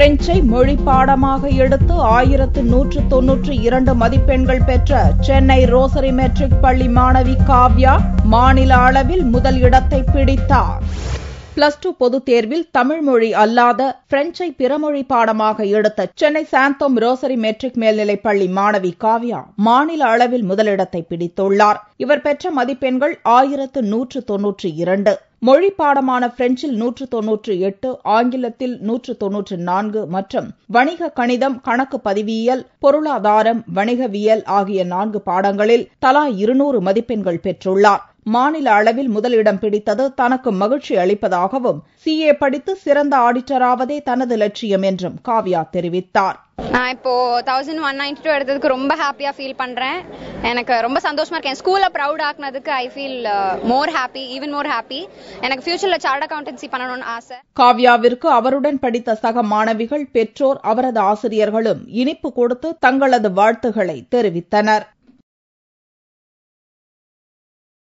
பிரெஞ்சை மொழி பாடமாக எடுத்து ஆயிரத்து நூற்று தொன்னூற்று இரண்டு மதிப்பெண்கள் பெற்ற சென்னை ரோசரி மெட்ரிக் பள்ளி மாணவி காவ்யா மாநில அளவில் முதல் இடத்தை பிடித்தார் பிளஸ் டூ பொதுத் தேர்வில் தமிழ் மொழி அல்லாத பிரெஞ்சை பிறமொழி பாடமாக எடுத்த சென்னை சாந்தோம் ரோசரி மெட்ரிக் மேல்நிலைப் பள்ளி மாணவி காவ்யா மாநில அளவில் முதலிடத்தை பிடித்துள்ளார் இவர் பெற்ற மதிப்பெண்கள் ஆயிரத்து நூற்று தொன்னூற்று இரண்டு மொழி பாடமான பிரெஞ்சில் நூற்று தொன்னூற்று எட்டு ஆங்கிலத்தில் நூற்று தொன்னூற்று நான்கு மற்றும் வணிக கணிதம் கணக்கு பதிவியல் பொருளாதாரம் வணிகவியல் ஆகிய நான்கு பாடங்களில் தலா இருநூறு மதிப்பெண்கள் பெற்றுள்ளார் மாநில அளவில் முதலிடம் பிடித்தது தனக்கு மகிழ்ச்சி அளிப்பதாகவும் சிஏ படித்து சிறந்த ஆடிட்டராவதே தனது லட்சியம் என்றும் காவ்யா தெரிவித்தார் நான் இப்போ தௌசண்ட் ஒன் நைன்டி டூ எடுத்ததுக்கு ரொம்ப ஹாப்பியா ஃபீல் பண்றேன் எனக்கு ரொம்ப சந்தோஷமா இருக்கேன் ஸ்கூல்ல ப்ரௌட் ஆகினதுக்கு I feel more happy even more happy எனக்கு ஃபியூச்சர்ல சார்ட் அக்கௌண்டன்சி பண்ணணும்னு ஆசை காவ்யாவிற்கு அவருடன் படித்த சக மாணவிகள் பெற்றோர் அவரது ஆசிரியர்களும் இனிப்பு கொடுத்து தங்களது வாழ்த்துக்களை தெரிவித்தனர்